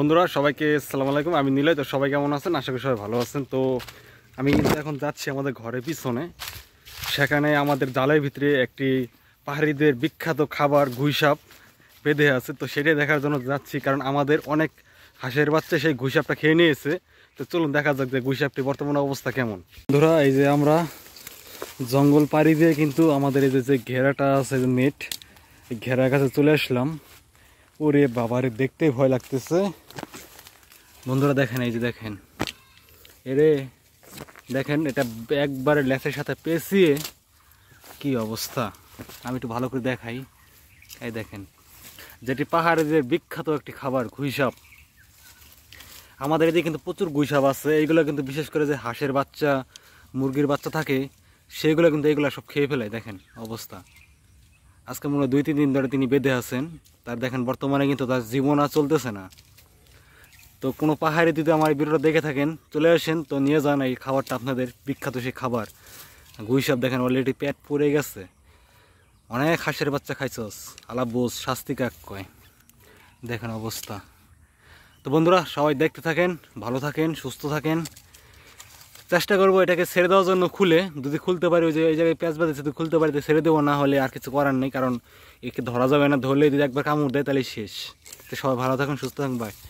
বন্ধুরা সবাইকে সালাম আলাইকুম আমি নিলয় তো সবাই কেমন আছেন আশা করি সবাই ভালো আছেন তো আমি কিন্তু এখন যাচ্ছি আমাদের ঘরের পিছনে সেখানে আমাদের জালের ভিতরে একটি পাহাড়িদের বিখ্যাত খাবার ঘুইসাপ বেঁধে আছে তো সেটাই দেখার জন্য যাচ্ছি কারণ আমাদের অনেক হাঁসের বাচ্চা সেই ঘুইসাপটা খেয়ে নিয়েছে তো চলুন দেখা যাক যে ঘুইসাপটি বর্তমান অবস্থা কেমন ধরা এই যে আমরা জঙ্গল পাড়ি দিয়ে কিন্তু আমাদের এই যে ঘেরাটা আছে নেট এই ঘেরার কাছে চলে আসলাম ওরে বাবারে দেখতে ভয় লাগতেছে বন্ধুরা দেখেন এই যে দেখেন এরে দেখেন এটা একবারে ল্যাসের সাথে পেঁচিয়ে কি অবস্থা আমি একটু ভালো করে দেখাই এই দেখেন যেটি পাহাড়ে যে বিখ্যাত একটি খাবার ঘুইসাপ আমাদের এদিকে কিন্তু প্রচুর গুইসাপ আছে এইগুলো কিন্তু বিশেষ করে যে হাঁসের বাচ্চা মুরগির বাচ্চা থাকে সেগুলো কিন্তু এগুলো সব খেয়ে ফেলে দেখেন অবস্থা আজকে মনে হয় দুই তিন দিন ধরে তিনি বেঁধে আছেন তার দেখেন বর্তমানে কিন্তু তার জীবন আর চলতেছে না তো কোনো পাহাড়ে যদি আমার এই ভিডিওটা দেখে থাকেন চলে আসেন তো নিয়ে যান এই খাবারটা আপনাদের বিখ্যাত সেই খাবার গুইসাপ দেখেন অলরেডি পেট পড়ে গেছে অনেক হাঁসের বাচ্চা খাইছস আলা বোস শাস্তি কাক কয় দেখেন অবস্থা তো বন্ধুরা সবাই দেখতে থাকেন ভালো থাকেন সুস্থ থাকেন চেষ্টা করবো এটাকে ছেড়ে দেওয়ার জন্য খুলে যদি খুলতে পারি ওই যে এই জায়গায় প্যাঁচ বাঁধে যদি খুলতে পারি ছেড়ে দেবো না হলে আর কিছু করার নেই কারণ একে ধরা যাবে না ধরলে যদি একবার কামড় দেয় তাহলে শেষ তো সবাই ভালো থাকুন সুস্থ থাকুন বাই